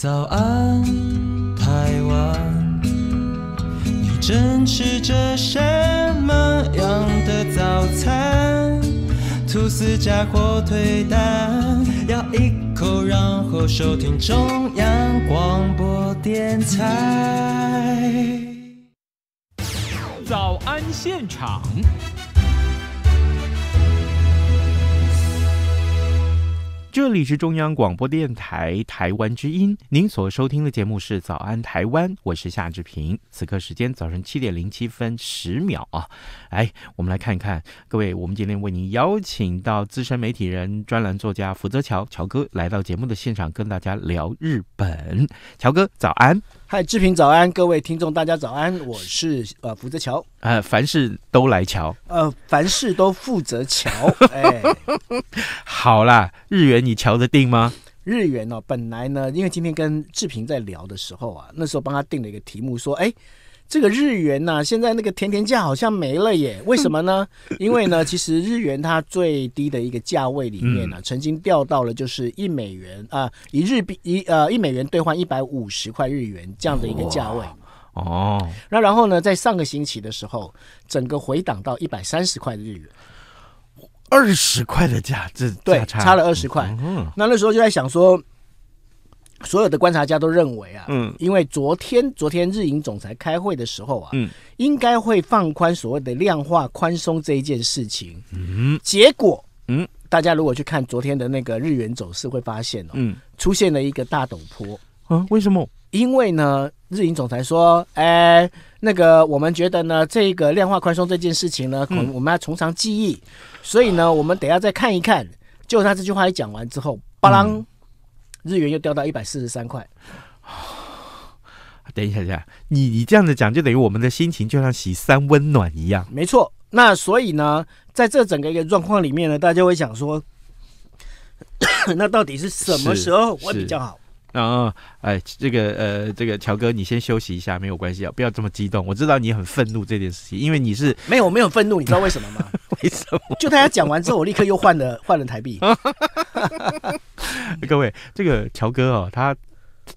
早安，台湾，你正吃着什么样的早餐？吐司加火腿蛋，咬一口，然后收听中央广播电台。早安现场。这里是中央广播电台台湾之音，您所收听的节目是《早安台湾》，我是夏志平，此刻时间早上七点零七分十秒啊，来，我们来看一看，各位，我们今天为您邀请到资深媒体人、专栏作家福泽桥，乔哥来到节目的现场，跟大家聊日本，乔哥，早安。嗨，志平早安，各位听众大家早安，我是呃福泽桥，呃凡事都来桥，呃凡事都负责桥，哎，好啦，日元你瞧得定吗？日元哦，本来呢，因为今天跟志平在聊的时候啊，那时候帮他定了一个题目，说哎。这个日元呢，现在那个甜甜价好像没了耶？为什么呢？因为呢，其实日元它最低的一个价位里面呢，曾经掉到了就是一美元啊，一日币一呃一美元兑换一百五十块日元这样的一个价位。哦，那然后呢，在上个星期的时候，整个回档到一百三十块的日元，二十块的价，这对差了二十块。嗯，那那时候就在想说。所有的观察家都认为啊，嗯，因为昨天昨天日营总裁开会的时候啊，嗯，应该会放宽所谓的量化宽松这一件事情，嗯，结果，嗯，大家如果去看昨天的那个日元走势，会发现哦，出现了一个大陡坡啊？为什么？因为呢，日营总裁说，哎，那个我们觉得呢，这个量化宽松这件事情呢，我能我们要从长计议，所以呢，我们等下再看一看。就他这句话一讲完之后，巴啷。日元又掉到一百四十三块。等一下，一下，你你这样子讲，就等于我们的心情就像洗三温暖一样。没错。那所以呢，在这整个一个状况里面呢，大家会想说，那到底是什么时候会比较好？啊，哎，这个呃，这个乔哥，你先休息一下，没有关系啊，不要这么激动。我知道你很愤怒这件事情，因为你是没有没有愤怒，你知道为什么吗？就大家讲完之后，我立刻又换了换了台币。各位，这个乔哥哦，他。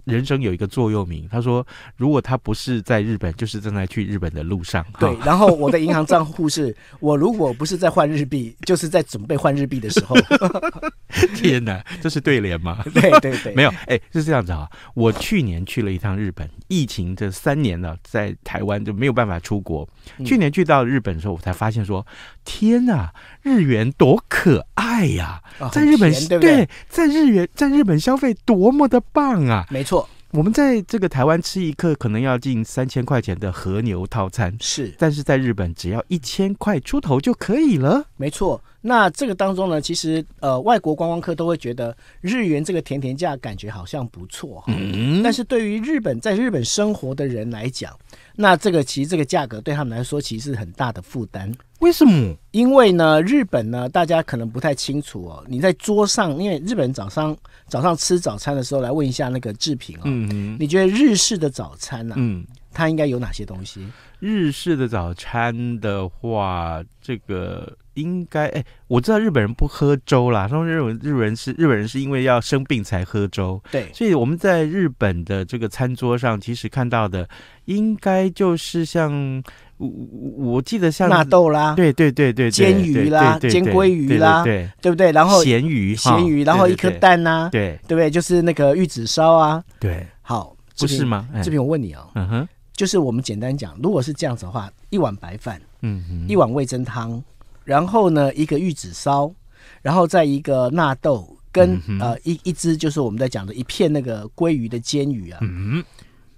人生有一个座右铭，他说：“如果他不是在日本，就是正在去日本的路上。”对，然后我的银行账户是：我如果不是在换日币，就是在准备换日币的时候。天哪，这是对联吗？对对对，没有，哎，是这样子啊。我去年去了一趟日本，疫情这三年了，在台湾就没有办法出国。去年去到日本的时候，我才发现说：“天哪，日元多。”可爱呀，在日本对，在日元，在日本消费多么的棒啊！没错，我们在这个台湾吃一个可能要近三千块钱的和牛套餐，是，但是在日本只要一千块出头就可以了。没错，那这个当中呢，其实呃，外国观光客都会觉得日元这个甜甜价感觉好像不错，嗯，但是对于日本在日本生活的人来讲，那这个其实这个价格对他们来说其实是很大的负担。为什么？因为呢，日本呢，大家可能不太清楚哦。你在桌上，因为日本人早上早上吃早餐的时候，来问一下那个志平哦。嗯嗯。你觉得日式的早餐呢？嗯。它应该有哪些东西？日式的早餐的话，这个应该哎，我知道日本人不喝粥啦，他们认为日本人是日本人是因为要生病才喝粥。对。所以我们在日本的这个餐桌上，其实看到的应该就是像。我我记得像纳豆啦，对对对对，煎鱼啦，煎鲑鱼啦，对对不对？然后咸鱼，咸鱼，然后一颗蛋呐，对对不对？就是那个玉子烧啊，对。好，不是吗？这边我问你哦，就是我们简单讲，如果是这样子的话，一碗白饭，嗯，一碗味增汤，然后呢，一个玉子烧，然后再一个纳豆跟呃一一只就是我们在讲的一片那个鲑鱼的煎鱼啊，嗯。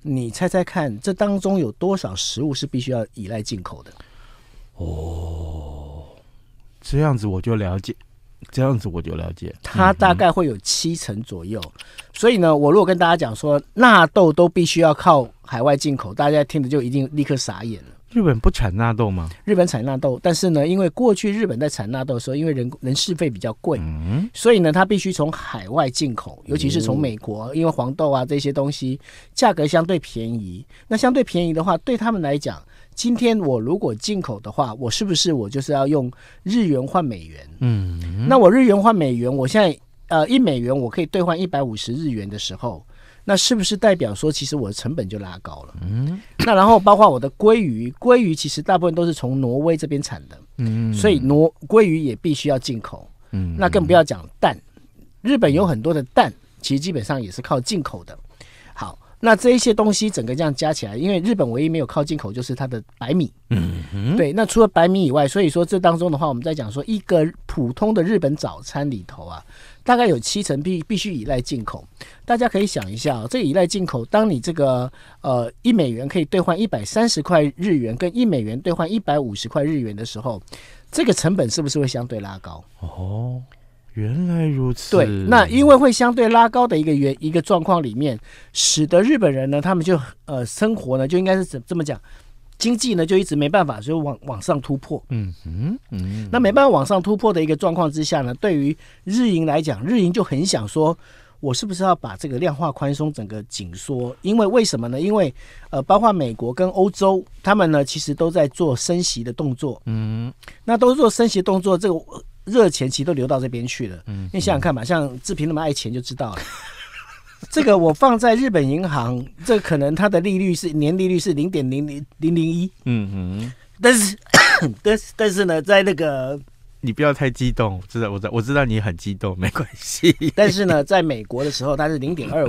你猜猜看，这当中有多少食物是必须要依赖进口的？哦，这样子我就了解，这样子我就了解，它大概会有七成左右。所以呢，我如果跟大家讲说纳豆都必须要靠海外进口，大家听着就一定立刻傻眼了。日本不产纳豆吗？日本产纳豆，但是呢，因为过去日本在产纳豆的时候，因为人人事费比较贵，所以呢，它必须从海外进口，尤其是从美国，因为黄豆啊这些东西价格相对便宜。那相对便宜的话，对他们来讲，今天我如果进口的话，我是不是我就是要用日元换美元？嗯，那我日元换美元，我现在。呃，一美元我可以兑换一百五十日元的时候，那是不是代表说其实我的成本就拉高了？嗯，那然后包括我的鲑鱼，鲑鱼其实大部分都是从挪威这边产的，嗯，所以挪鲑鱼也必须要进口，嗯，那更不要讲蛋，日本有很多的蛋，其实基本上也是靠进口的。好，那这一些东西整个这样加起来，因为日本唯一没有靠进口就是它的白米，嗯，对，那除了白米以外，所以说这当中的话，我们在讲说一个普通的日本早餐里头啊。大概有七成必必须依赖进口，大家可以想一下这依赖进口，当你这个呃一美元可以兑换一百三十块日元，跟一美元兑换一百五十块日元的时候，这个成本是不是会相对拉高？哦，原来如此。对，那因为会相对拉高的一个原一个状况里面，使得日本人呢，他们就呃生活呢，就应该是怎这么讲？经济呢就一直没办法，所以往往上突破。嗯嗯嗯。那没办法往上突破的一个状况之下呢，对于日银来讲，日银就很想说，我是不是要把这个量化宽松整个紧缩？因为为什么呢？因为呃，包括美国跟欧洲，他们呢其实都在做升息的动作。嗯。那都做升息动作，这个热钱其实都流到这边去了。嗯。你想想看吧，像志平那么爱钱就知道了。这个我放在日本银行，这可能它的利率是年利率是零点零零零零一，嗯嗯，但是但是但是呢，在那个你不要太激动，知道我知道我知道你很激动，没关系。但是呢，在美国的时候它是零点二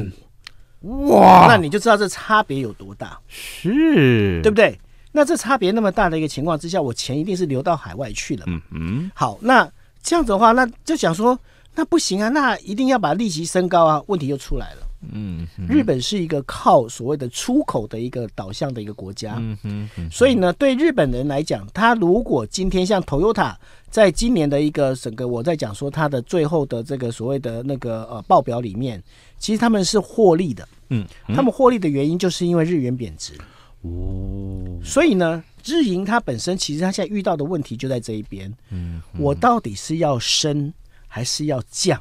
五，哇，那你就知道这差别有多大，是，对不对？那这差别那么大的一个情况之下，我钱一定是流到海外去了，嗯嗯。好，那这样子的话，那就想说，那不行啊，那一定要把利息升高啊，问题就出来了。嗯，日本是一个靠所谓的出口的一个导向的一个国家，嗯哼所以呢，对日本人来讲，他如果今天像 Toyota，在今年的一个整个我在讲说他的最后的这个所谓的那个呃报表里面，其实他们是获利的，嗯，他们获利的原因就是因为日元贬值，哦，所以呢，日银它本身其实它现在遇到的问题就在这一边，嗯，我到底是要升还是要降？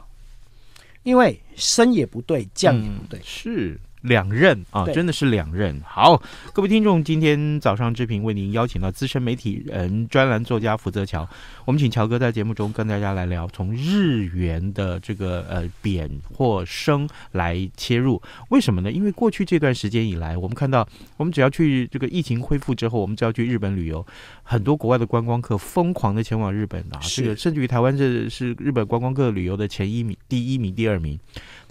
因为升也不对，降也不对。是。两任啊，真的是两任。好，各位听众，今天早上志平为您邀请到资深媒体人、专栏作家福泽桥，我们请乔哥在节目中跟大家来聊，从日元的这个呃贬或升来切入，为什么呢？因为过去这段时间以来，我们看到，我们只要去这个疫情恢复之后，我们只要去日本旅游，很多国外的观光客疯狂的前往日本啊，这个甚至于台湾，这是日本观光客旅游的前一名、第一名、第二名，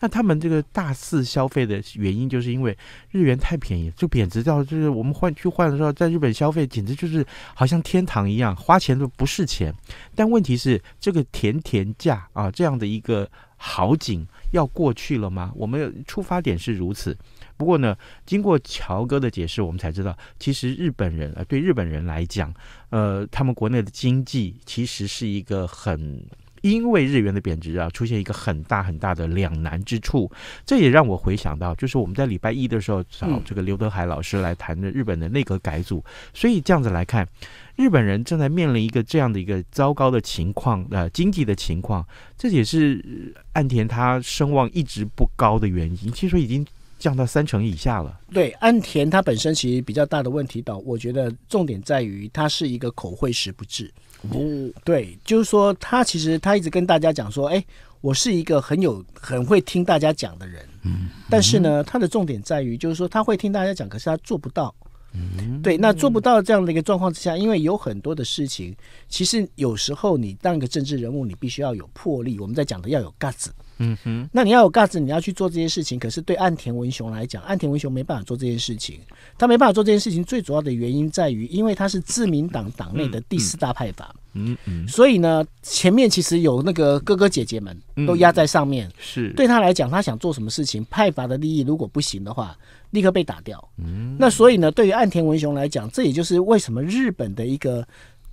那他们这个大肆消费的原因。就是因为日元太便宜，就贬值到就是我们换去换的时候，在日本消费简直就是好像天堂一样，花钱都不是钱。但问题是，这个甜甜价啊，这样的一个好景要过去了吗？我们出发点是如此，不过呢，经过乔哥的解释，我们才知道，其实日本人啊，对日本人来讲，呃，他们国内的经济其实是一个很。因为日元的贬值啊，出现一个很大很大的两难之处，这也让我回想到，就是我们在礼拜一的时候找这个刘德海老师来谈的日本的内阁改组。所以这样子来看，日本人正在面临一个这样的一个糟糕的情况，呃，经济的情况，这也是岸田他声望一直不高的原因。其说已经降到三成以下了。对，安田他本身其实比较大的问题，到我觉得重点在于他是一个口惠时不至。嗯，对，就是说他其实他一直跟大家讲说，哎，我是一个很有很会听大家讲的人，嗯，但是呢，他的重点在于就是说他会听大家讲，可是他做不到，嗯，对，那做不到这样的一个状况之下，因为有很多的事情，其实有时候你当一个政治人物，你必须要有魄力，我们在讲的要有 guts。嗯哼，那你要有架子，你要去做这些事情。可是对岸田文雄来讲，岸田文雄没办法做这件事情，他没办法做这件事情，最主要的原因在于，因为他是自民党党内的第四大派阀，嗯嗯，所以呢，前面其实有那个哥哥姐姐们都压在上面，是对他来讲，他想做什么事情，派阀的利益如果不行的话，立刻被打掉。嗯，那所以呢，对于岸田文雄来讲，这也就是为什么日本的一个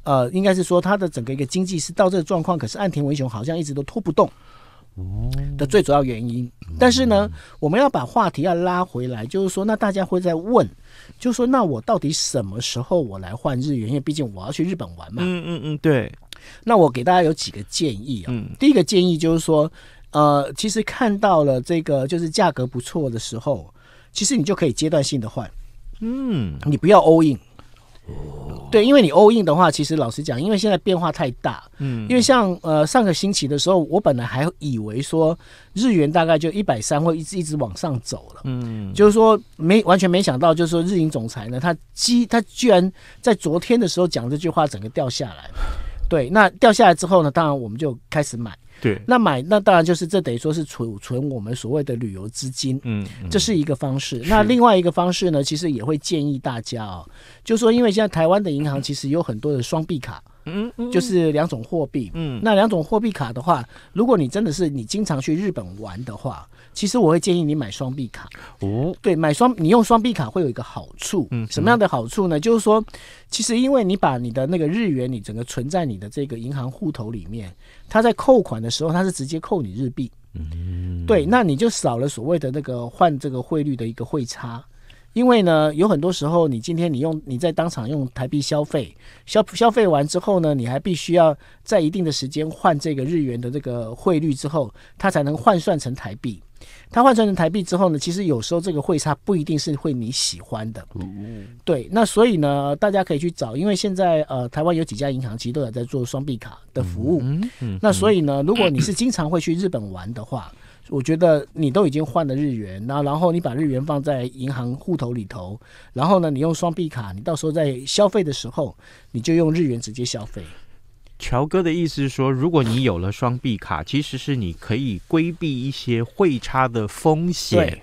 呃，应该是说他的整个一个经济是到这个状况，可是岸田文雄好像一直都拖不动。的最主要原因，但是呢，我们要把话题要拉回来，就是说，那大家会在问，就是说，那我到底什么时候我来换日元？因为毕竟我要去日本玩嘛。嗯嗯嗯，对。那我给大家有几个建议啊。嗯。第一个建议就是说，呃，其实看到了这个就是价格不错的时候，其实你就可以阶段性的换。嗯。你不要 all in。对，因为你 all in 的话，其实老实讲，因为现在变化太大，嗯，因为像呃上个星期的时候，我本来还以为说日元大概就一百三会一直一直往上走了，嗯，就是说没完全没想到，就是说日银总裁呢，他居他居然在昨天的时候讲这句话，整个掉下来，对，那掉下来之后呢，当然我们就开始买。对，那买那当然就是这等于说是储存我们所谓的旅游资金，嗯，这是一个方式。那另外一个方式呢，其实也会建议大家哦，就说因为现在台湾的银行其实有很多的双币卡。就是两种货币。嗯，那两种货币卡的话，如果你真的是你经常去日本玩的话，其实我会建议你买双币卡。哦，对，买双，你用双币卡会有一个好处。嗯，什么样的好处呢？就是说，其实因为你把你的那个日元你整个存在你的这个银行户头里面，它在扣款的时候，它是直接扣你日币。嗯，对，那你就少了所谓的那个换这个汇率的一个汇差。因为呢，有很多时候，你今天你用你在当场用台币消费，消消费完之后呢，你还必须要在一定的时间换这个日元的这个汇率之后，它才能换算成台币。它换算成台币之后呢，其实有时候这个汇差不一定是会你喜欢的。对，那所以呢，大家可以去找，因为现在呃，台湾有几家银行其实都有在做双币卡的服务。那所以呢，如果你是经常会去日本玩的话。我觉得你都已经换了日元，那然后你把日元放在银行户头里头，然后呢，你用双币卡，你到时候在消费的时候，你就用日元直接消费。乔哥的意思是说，如果你有了双币卡，其实是你可以规避一些汇差的风险。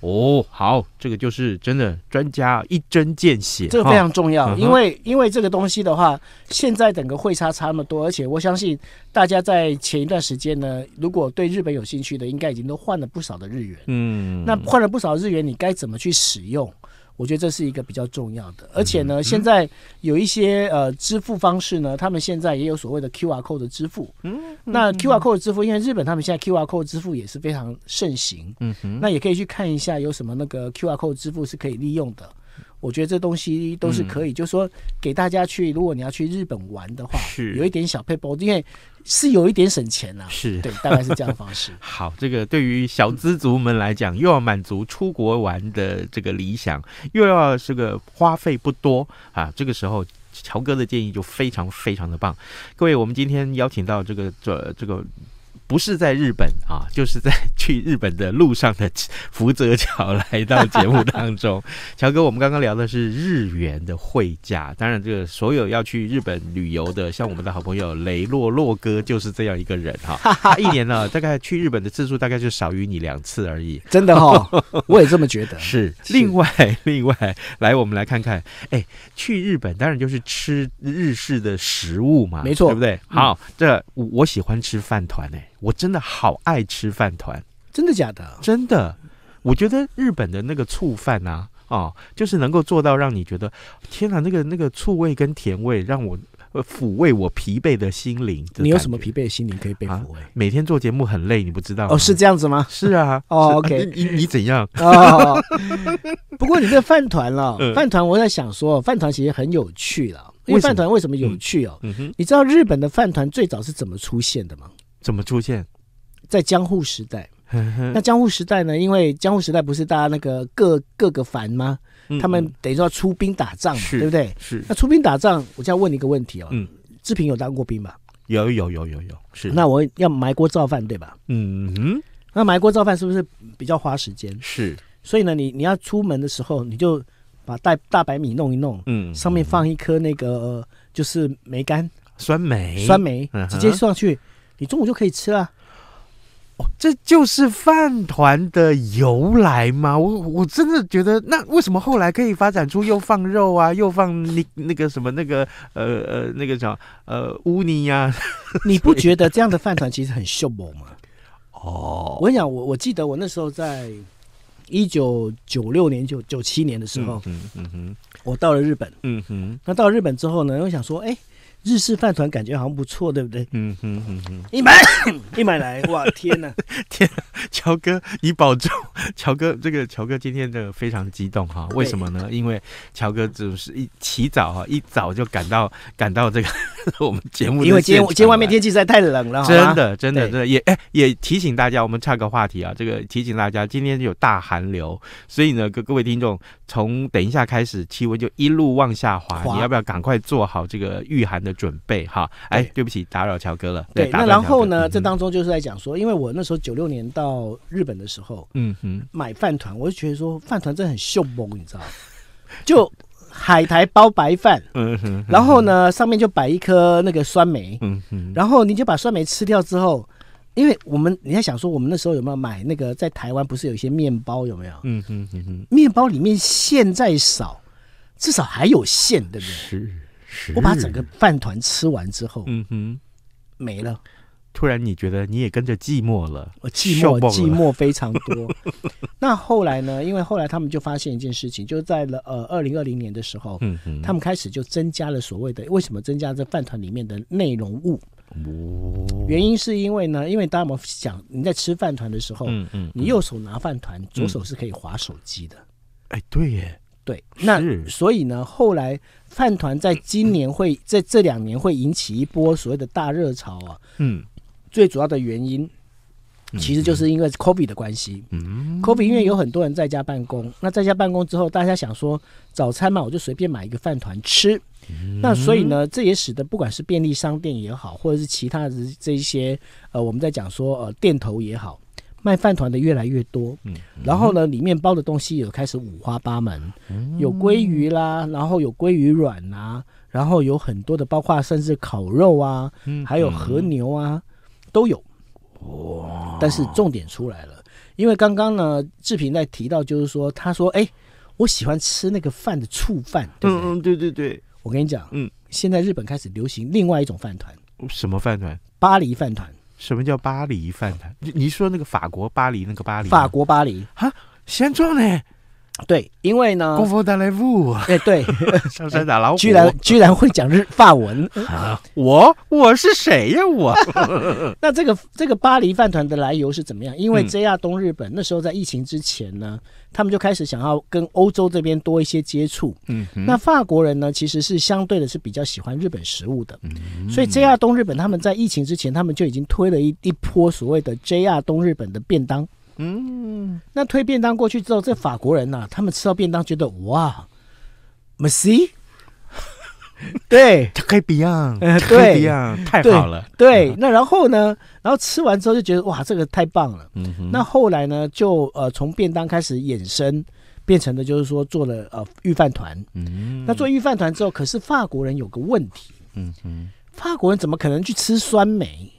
哦，好，这个就是真的专家一针见血，这个非常重要，因为因为这个东西的话，现在整个汇差差那么多，而且我相信大家在前一段时间呢，如果对日本有兴趣的，应该已经都换了不少的日元，嗯，那换了不少日元，你该怎么去使用？我觉得这是一个比较重要的，而且呢，现在有一些呃支付方式呢，他们现在也有所谓的 Q R code 的支付。嗯。那 Q R code 支付，因为日本他们现在 Q R code 支付也是非常盛行。嗯。那也可以去看一下有什么那个 Q R code 支付是可以利用的。我觉得这东西都是可以，就是说给大家去，如果你要去日本玩的话，是有一点小配包，因为是有一点省钱啊。是，对，大概是这样的方式。好，这个对于小资族们来讲，又要满足出国玩的这个理想，又要是个花费不多啊，这个时候乔哥的建议就非常非常的棒。各位，我们今天邀请到这个这这个不是在日本啊，就是在。去日本的路上的福泽桥来到节目当中，乔哥，我们刚刚聊的是日元的汇价，当然，这个所有要去日本旅游的，像我们的好朋友雷洛洛哥就是这样一个人哈，他一年呢大概去日本的次数大概就少于你两次而已，真的哈，我也这么觉得。是，另外另外来，我们来看看，哎，去日本当然就是吃日式的食物嘛，没错，对不对？好，这我喜欢吃饭团哎，我真的好爱吃饭团。真的假的？真的，我觉得日本的那个醋饭啊，哦，就是能够做到让你觉得天哪，那个那个醋味跟甜味让我抚慰我疲惫的心灵。你有什么疲惫的心灵可以被抚慰？每天做节目很累，你不知道哦？是这样子吗？是啊。哦，OK，你你怎样？不过你这饭团了，饭团，我在想说，饭团其实很有趣了。因为饭团为什么有趣哦？嗯你知道日本的饭团最早是怎么出现的吗？怎么出现？在江户时代。那江户时代呢？因为江户时代不是大家那个各各个藩吗？他们等于说出兵打仗，对不对？是。那出兵打仗，我就要问你一个问题哦。嗯。志平有当过兵吧？有有有有有。是。那我要埋锅造饭，对吧？嗯哼。那埋锅造饭是不是比较花时间？是。所以呢，你你要出门的时候，你就把大大白米弄一弄，嗯，上面放一颗那个就是梅干，酸梅，酸梅，直接上去，你中午就可以吃了。哦，这就是饭团的由来吗？我我真的觉得，那为什么后来可以发展出又放肉啊，又放那那个什么那个呃呃那个叫呃乌泥呀？你不觉得这样的饭团其实很秀猛吗？哦，我跟你讲，我我记得我那时候在一九九六年九九七年的时候，嗯嗯哼，我到了日本，嗯哼，那到了日本之后呢，又想说，哎。日式饭团感觉好像不错，对不对？嗯哼哼哼。一买 一买来，哇！天哪，天！乔哥你保重，乔哥这个乔哥今天这个非常激动哈，为什么呢？因为乔哥就是一起早哈，一早就赶到赶到这个 我们节目因为今天今天外面天气实在太冷了，真的真的真的也哎也提醒大家，我们岔个话题啊，这个提醒大家，今天有大寒流，所以呢，各各位听众从等一下开始，气温就一路往下滑，你要不要赶快做好这个御寒的？准备哈，哎，对不起，打扰乔哥了。对，那然后呢？这当中就是在讲说，因为我那时候九六年到日本的时候，嗯哼，买饭团，我就觉得说饭团真的很秀猛，你知道 就海苔包白饭，嗯哼，然后呢，上面就摆一颗那个酸梅，嗯哼，然后你就把酸梅吃掉之后，因为我们，你还想说我们那时候有没有买那个在台湾不是有一些面包有没有？嗯哼，面包里面馅在少，至少还有馅，对不对？是。我把整个饭团吃完之后，嗯哼，没了。突然你觉得你也跟着寂寞了，我寂寞寂寞非常多。那后来呢？因为后来他们就发现一件事情，就是在了呃二零二零年的时候，嗯他们开始就增加了所谓的为什么增加这饭团里面的内容物？原因是因为呢，因为大家们想你在吃饭团的时候，嗯嗯，你右手拿饭团，左手是可以划手机的。哎，对耶。对，那所以呢，后来饭团在今年会 在这两年会引起一波所谓的大热潮啊。嗯，最主要的原因其实就是因为 COVID 的关系。嗯，COVID 因为有很多人在家办公，那在家办公之后，大家想说早餐嘛，我就随便买一个饭团吃。那所以呢，这也使得不管是便利商店也好，或者是其他的这一些呃，我们在讲说呃店头也好。卖饭团的越来越多，然后呢，里面包的东西也开始五花八门，有鲑鱼啦，然后有鲑鱼卵啊，然后有很多的，包括甚至烤肉啊，还有和牛啊，都有。哇！但是重点出来了，因为刚刚呢，志平在提到，就是说，他说：“哎，我喜欢吃那个饭的醋饭。”嗯嗯对对对，我跟你讲，嗯，现在日本开始流行另外一种饭团，什么饭团？巴黎饭团。什么叫巴黎饭团？你你说那个法国巴黎那个巴黎？法国巴黎哈，先撞呢？对，因为呢，功夫大雷布，哎，对，上山打老虎，居然居然会讲日法文，我我是谁呀？我 那这个这个巴黎饭团的来由是怎么样？因为 JR 东日本那时候在疫情之前呢，他们就开始想要跟欧洲这边多一些接触。嗯，那法国人呢，其实是相对的是比较喜欢日本食物的，所以 JR 东日本他们在疫情之前，他们就已经推了一一波所谓的 JR 东日本的便当。嗯，那推便当过去之后，这法国人呢，他们吃到便当，觉得哇，Mercy，对，可以 Beyond，可以 Beyond，太好了。对，那然后呢？然后吃完之后就觉得哇，这个太棒了。嗯哼。那后来呢？就呃，从便当开始衍生，变成的就是说做了呃预饭团。嗯那做预饭团之后，可是法国人有个问题。嗯嗯。法国人怎么可能去吃酸梅？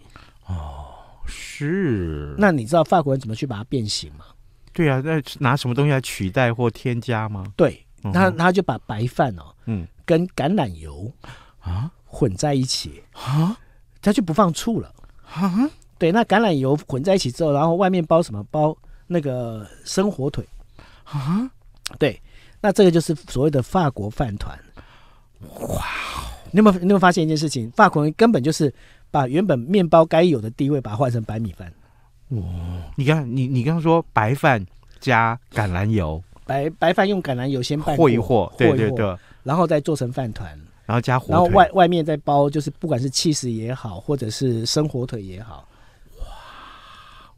哦。是，那你知道法国人怎么去把它变形吗？对啊，那拿什么东西来取代或添加吗？对，他他就把白饭哦，嗯，跟橄榄油啊混在一起啊，他就不放醋了啊。对，那橄榄油混在一起之后，然后外面包什么？包那个生火腿啊？对，那这个就是所谓的法国饭团。哇，你有没有你有没有发现一件事情？法国人根本就是。把原本面包该有的地位把它换成白米饭。哦，你刚你你刚说白饭加橄榄油，白白饭用橄榄油先和一和，对对对，然后再做成饭团，然后加火腿，然后外外面再包，就是不管是气死也好，或者是生火腿也好。哇，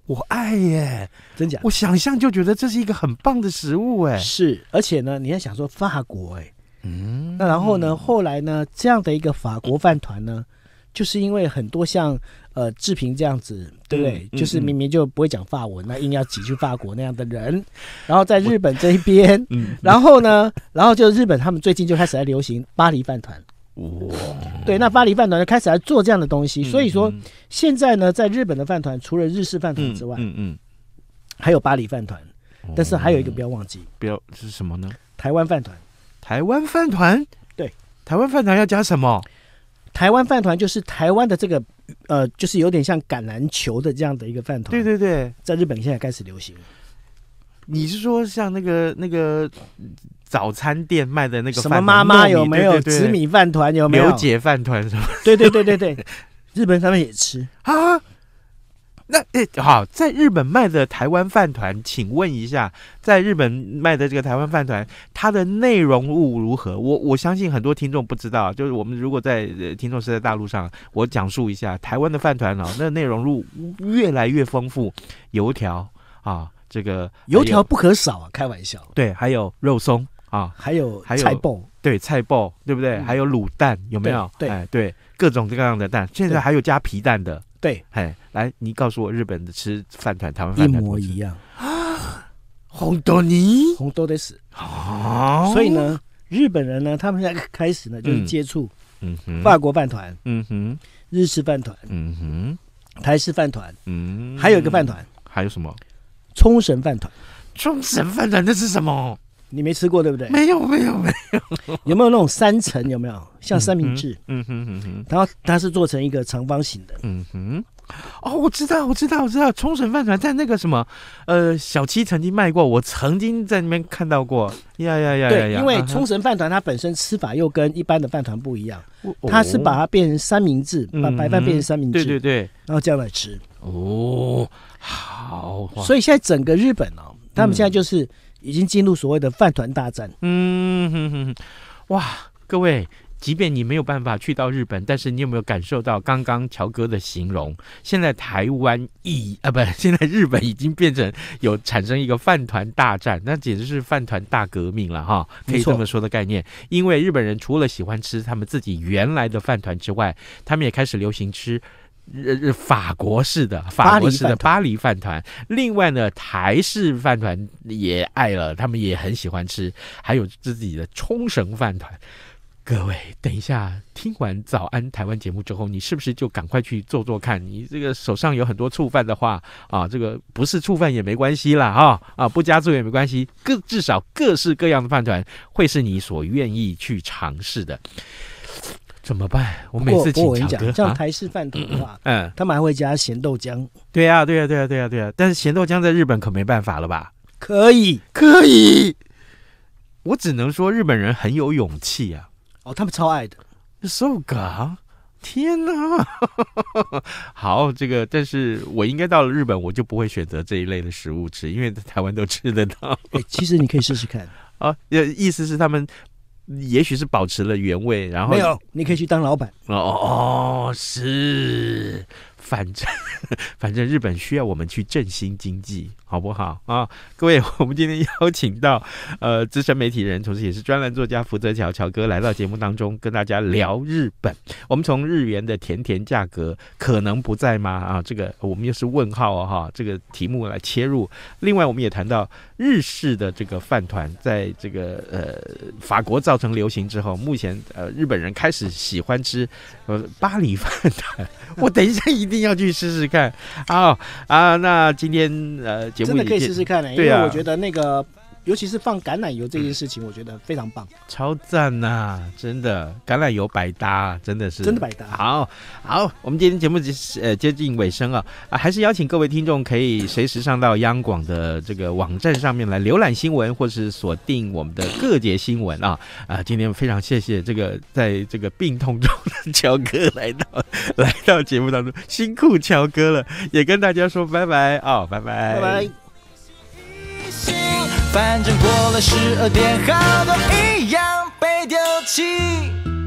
我爱耶！真假？我想象就觉得这是一个很棒的食物，哎，是，而且呢，你还想说法国，哎，嗯，那然后呢，后来呢，这样的一个法国饭团呢？就是因为很多像呃志平这样子，对不对？就是明明就不会讲法文，那硬要挤去法国那样的人，然后在日本这边，然后呢，然后就日本他们最近就开始来流行巴黎饭团，哇！对，那巴黎饭团就开始来做这样的东西。所以说，现在呢，在日本的饭团除了日式饭团之外，嗯嗯，还有巴黎饭团，但是还有一个不要忘记，不要是什么呢？台湾饭团，台湾饭团，对，台湾饭团要加什么？台湾饭团就是台湾的这个，呃，就是有点像橄榄球的这样的一个饭团。对对对，在日本现在开始流行。你是说像那个那个早餐店卖的那个什么妈妈有没有紫米饭团？有没有刘姐饭团？对对对对对，日本他们也吃 啊。那诶，好，在日本卖的台湾饭团，请问一下，在日本卖的这个台湾饭团，它的内容物如何？我我相信很多听众不知道，就是我们如果在听众是在大陆上，我讲述一下台湾的饭团哦，那内容物越来越丰富，油条啊，这个油条不可少啊，开玩笑，对，还有肉松啊，还有还有菜爆，对，菜爆对不对？还有卤蛋有没有？对对，各种各样的蛋，现在还有加皮蛋的。对，嘿，来，你告诉我，日本的吃饭团他们一模一样啊，红豆泥，红豆的是啊，所以呢，日本人呢，他们现在开始呢，就是接触，法国饭团，嗯哼，日式饭团，嗯哼，台式饭团，嗯，还有一个饭团，还有什么？冲绳饭团，冲绳饭团，那是什么？你没吃过对不对？没有没有没有，有没有那种三层？有没有像三明治？嗯哼哼哼，然后它是做成一个长方形的。嗯哼哦，我知道我知道我知道，冲绳饭团在那个什么，呃，小七曾经卖过，我曾经在那边看到过。呀呀呀对，因为冲绳饭团它本身吃法又跟一般的饭团不一样，它是把它变成三明治，把白饭变成三明治，对对对，然后这样来吃。哦，好，所以现在整个日本哦，他们现在就是。已经进入所谓的饭团大战。嗯哼哼哇！各位，即便你没有办法去到日本，但是你有没有感受到刚刚乔哥的形容？现在台湾已啊不，现在日本已经变成有产生一个饭团大战，那简直是饭团大革命了哈！可以这么说的概念，因为日本人除了喜欢吃他们自己原来的饭团之外，他们也开始流行吃。呃，法国式的法国式的巴黎饭团，另外呢，台式饭团也爱了，他们也很喜欢吃。还有自己的冲绳饭团。各位，等一下听完早安台湾节目之后，你是不是就赶快去做做看？你这个手上有很多醋饭的话啊，这个不是醋饭也没关系啦，啊啊，不加醋也没关系。各至少各式各样的饭团会是你所愿意去尝试的。怎么办？我每次请你讲，像台式饭团的话，嗯，他们还会加咸豆浆。对呀，对呀，对呀，对呀，对呀。但是咸豆浆在日本可没办法了吧？可以，可以。我只能说日本人很有勇气呀。哦，他们超爱的。寿咖，天哪！好，这个，但是我应该到了日本，我就不会选择这一类的食物吃，因为台湾都吃得到。其实你可以试试看啊，意思是他们。也许是保持了原味，然后没有，你可以去当老板哦哦哦，是，反正 反正日本需要我们去振兴经济。好不好啊？各位，我们今天邀请到呃资深媒体人，同时也是专栏作家福泽桥桥哥来到节目当中，跟大家聊日本。我们从日元的甜甜价格可能不在吗？啊，这个我们又是问号哈。这个题目来切入。另外，我们也谈到日式的这个饭团，在这个呃法国造成流行之后，目前呃日本人开始喜欢吃呃巴黎饭团。我等一下一定要去试试看。好啊，那今天呃。真的可以试试看嘞，因为我觉得那个。尤其是放橄榄油这件事情，我觉得非常棒，超赞呐！真的，橄榄油百搭，真的是，真的百搭。好，好，我们今天节目结呃接近尾声啊，啊，还是邀请各位听众可以随时上到央广的这个网站上面来浏览新闻，或是锁定我们的各节新闻啊啊！今天非常谢谢这个在这个病痛中的乔哥来到来到节目当中，辛苦乔哥了，也跟大家说拜拜啊，拜拜拜。反正过了十二点，好多一样被丢弃。